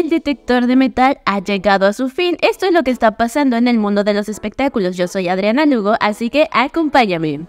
el detector de metal ha llegado a su fin. Esto es lo que está pasando en el mundo de los espectáculos. Yo soy Adriana Lugo, así que acompáñame.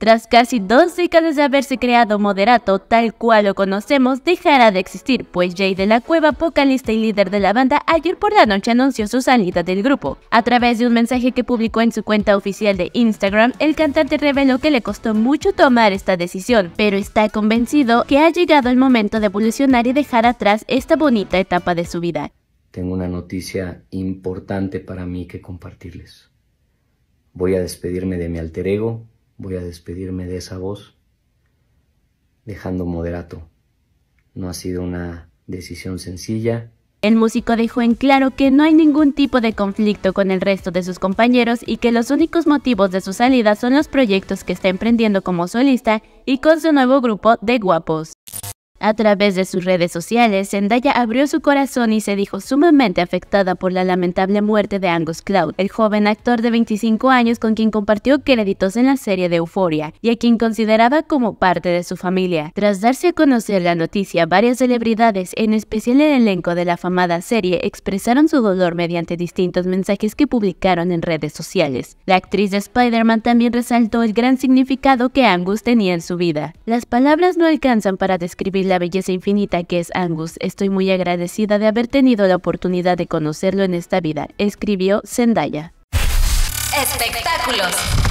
Tras casi dos décadas de haberse creado Moderato tal cual lo conocemos, dejará de existir, pues Jay de la Cueva, vocalista y líder de la banda, ayer por la noche anunció su salida del grupo. A través de un mensaje que publicó en su cuenta oficial de Instagram, el cantante reveló que le costó mucho tomar esta decisión, pero está convencido que ha llegado el momento de evolucionar y dejar atrás esta bonita etapa de su vida. Tengo una noticia importante para mí que compartirles. Voy a despedirme de mi alter ego voy a despedirme de esa voz dejando moderato. No ha sido una decisión sencilla. El músico dejó en claro que no hay ningún tipo de conflicto con el resto de sus compañeros y que los únicos motivos de su salida son los proyectos que está emprendiendo como solista y con su nuevo grupo de guapos. A través de sus redes sociales, Zendaya abrió su corazón y se dijo sumamente afectada por la lamentable muerte de Angus Cloud, el joven actor de 25 años con quien compartió créditos en la serie de Euphoria y a quien consideraba como parte de su familia. Tras darse a conocer la noticia, varias celebridades, en especial el elenco de la afamada serie, expresaron su dolor mediante distintos mensajes que publicaron en redes sociales. La actriz de Spider-Man también resaltó el gran significado que Angus tenía en su vida. Las palabras no alcanzan para describir la belleza infinita que es Angus. Estoy muy agradecida de haber tenido la oportunidad de conocerlo en esta vida, escribió Zendaya. Espectáculos.